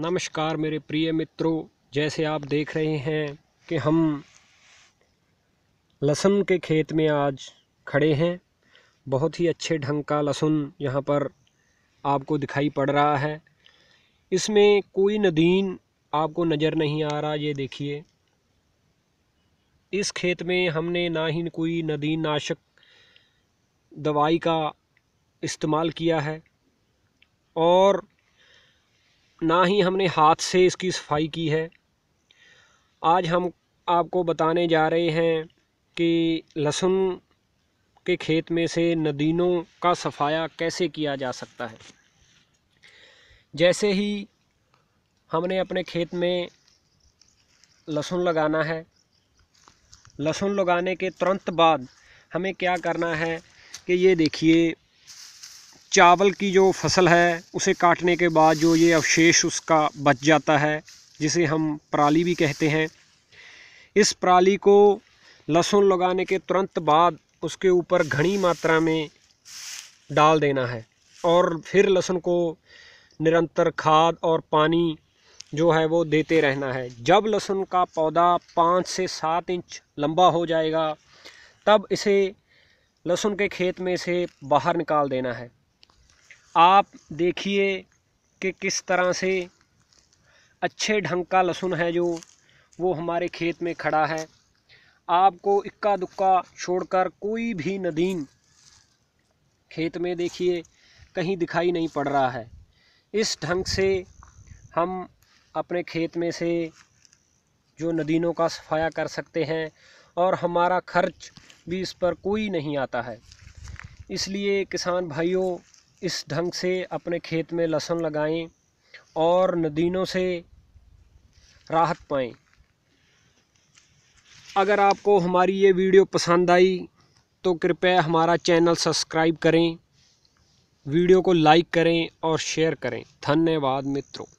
नमस्कार मेरे प्रिय मित्रों जैसे आप देख रहे हैं कि हम लहसुन के खेत में आज खड़े हैं बहुत ही अच्छे ढंग का लहसुन यहाँ पर आपको दिखाई पड़ रहा है इसमें कोई नदीन आपको नज़र नहीं आ रहा ये देखिए इस खेत में हमने ना ही कोई नदीन नाशक दवाई का इस्तेमाल किया है और ना ही हमने हाथ से इसकी सफाई की है आज हम आपको बताने जा रहे हैं कि लहसुन के खेत में से नदीनों का सफाया कैसे किया जा सकता है जैसे ही हमने अपने खेत में लहसुन लगाना है लहसुन लगाने के तुरंत बाद हमें क्या करना है कि ये देखिए चावल की जो फसल है उसे काटने के बाद जो ये अवशेष उसका बच जाता है जिसे हम पराली भी कहते हैं इस पराली को लहसुन लगाने के तुरंत बाद उसके ऊपर घनी मात्रा में डाल देना है और फिर लहसुन को निरंतर खाद और पानी जो है वो देते रहना है जब लहसुन का पौधा पाँच से सात इंच लंबा हो जाएगा तब इसे लहसुन के खेत में से बाहर निकाल देना है आप देखिए कि किस तरह से अच्छे ढंग का लहसुन है जो वो हमारे खेत में खड़ा है आपको इक्का दुक्का छोड़कर कोई भी नदीन खेत में देखिए कहीं दिखाई नहीं पड़ रहा है इस ढंग से हम अपने खेत में से जो नदीनों का सफाया कर सकते हैं और हमारा खर्च भी इस पर कोई नहीं आता है इसलिए किसान भाइयों इस ढंग से अपने खेत में लहसुन लगाएं और नदीनों से राहत पाएं अगर आपको हमारी ये वीडियो पसंद आई तो कृपया हमारा चैनल सब्सक्राइब करें वीडियो को लाइक करें और शेयर करें धन्यवाद मित्रों